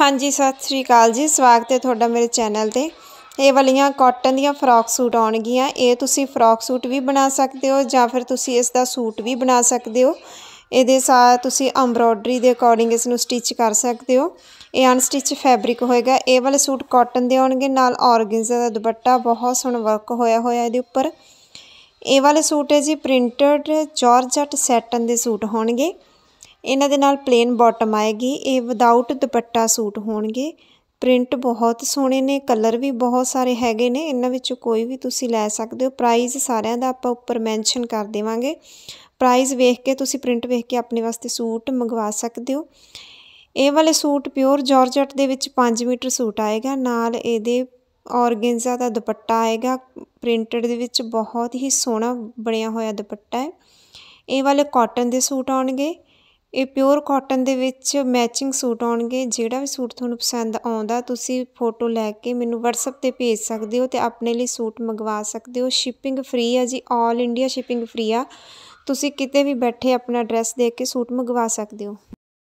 ਹਾਂਜੀ ਸਤਿ ਸ੍ਰੀ ਅਕਾਲ ਜੀ ਸਵਾਗਤ ਹੈ ਤੁਹਾਡਾ ਮੇਰੇ ਚੈਨਲ ਤੇ ਇਹ ਵਾਲੀਆਂ ਕਾਟਨ ਦੀਆਂ ਫਰਾਕ ਸੂਟ ਆਉਣਗੀਆਂ ਇਹ ਤੁਸੀਂ ਫਰਾਕ ਸੂਟ ਵੀ ਬਣਾ ਸਕਦੇ ਹੋ ਜਾਂ ਫਿਰ ਤੁਸੀਂ ਇਸ ਦਾ ਸੂਟ ਵੀ ਬਣਾ ਸਕਦੇ ਹੋ ਇਹਦੇ ਸਾਥ ਤੁਸੀਂ ਐਮਬ੍ਰੋਇਡਰੀ ਦੇ ਅਕੋਰਡਿੰਗ ਇਸ ਨੂੰ ਸਟਿਚ ਕਰ ਸਕਦੇ ਹੋ ਇਹ ਅਨਸਟਿਚ ਫੈਬਰਿਕ ਹੋਏਗਾ ਇਹ ਵਾਲੇ ਸੂਟ ਕਾਟਨ ਦੇ ਆਉਣਗੇ ਨਾਲ ਔਰਗੈਂਜ਼ਾ ਦਾ ਦੁਪੱਟਾ ਬਹੁਤ ਸੁਣ ਵਰਕ ਹੋਇਆ ਹੋਇਆ ਇਹਦੇ ਉੱਪਰ ਇਹ ਵਾਲੇ ਸੂਟ ਹੈ ਜੀ ਪ੍ਰਿੰਟਡ ਜਾਰਜਟ ਸੈਟਨ ਦੇ ਸੂਟ ਹੋਣਗੇ ਇਹਨਾਂ ਦੇ ਨਾਲ ਪਲੇਨ ਬਾਟਮ ਆਏਗੀ ਇਹ ਵਿਦਆਊਟ ਦੁਪੱਟਾ ਸੂਟ ਹੋਣਗੇ ਪ੍ਰਿੰਟ ਬਹੁਤ ਸੋਹਣੇ ਨੇ ਕਲਰ ਵੀ ਬਹੁਤ ਸਾਰੇ ਹੈਗੇ ਨੇ ਇਹਨਾਂ ਵਿੱਚੋਂ ਕੋਈ ਵੀ ਤੁਸੀਂ ਲੈ ਸਕਦੇ ਹੋ ਪ੍ਰਾਈਸ ਸਾਰਿਆਂ ਦਾ ਆਪਾਂ ਉੱਪਰ ਮੈਂਸ਼ਨ ਕਰ ਦੇਵਾਂਗੇ ਪ੍ਰਾਈਸ ਵੇਖ ਕੇ ਤੁਸੀਂ ਪ੍ਰਿੰਟ ਵੇਖ ਕੇ ਆਪਣੇ ਵਾਸਤੇ ਸੂਟ ਮੰਗਵਾ ਸਕਦੇ ਹੋ ਇਹ ਵਾਲੇ ਸੂਟ ਪਿਓਰ ਜਾਰਜਟ ਦੇ ਵਿੱਚ 5 ਮੀਟਰ ਸੂਟ ਆਏਗਾ ਨਾਲ ਇਹਦੇ ਔਰਗੈਂਜ਼ਾ ਦਾ ਦੁਪੱਟਾ ਆਏਗਾ ਪ੍ਰਿੰਟਡ ਦੇ ਵਿੱਚ ਬਹੁਤ ਹੀ ਸੋਹਣਾ ਬਣਿਆ ਹੋਇਆ ਦੁਪੱਟਾ ਹੈ ਇਹ ਵਾਲੇ ਕਾਟਨ ਦੇ ਸੂਟ ਆਉਣਗੇ ਇਹ ਪਿਓਰ ਕਾਟਨ ਦੇ ਵਿੱਚ ਮੈਚਿੰਗ ਸੂਟ ਆਉਣਗੇ ਜਿਹੜਾ ਵੀ ਸੂਟ ਤੁਹਾਨੂੰ ਪਸੰਦ ਆਉਂਦਾ ਤੁਸੀਂ ਫੋਟੋ ਲੈ ਕੇ ਮੈਨੂੰ WhatsApp ਤੇ ਭੇਜ ਸਕਦੇ ਹੋ ਤੇ ਆਪਣੇ ਲਈ ਸੂਟ ਮੰਗਵਾ ਸਕਦੇ ਹੋ ਸ਼ਿਪਿੰਗ ਫ੍ਰੀ ਆ ਜੀ 올 ਇੰਡੀਆ ਸ਼ਿਪਿੰਗ ਫ੍ਰੀ ਆ ਤੁਸੀਂ ਕਿਤੇ ਵੀ ਬੈਠੇ ਆਪਣਾ ਐਡਰੈਸ ਦੇ ਕੇ ਸੂਟ ਮੰਗਵਾ ਸਕਦੇ ਹੋ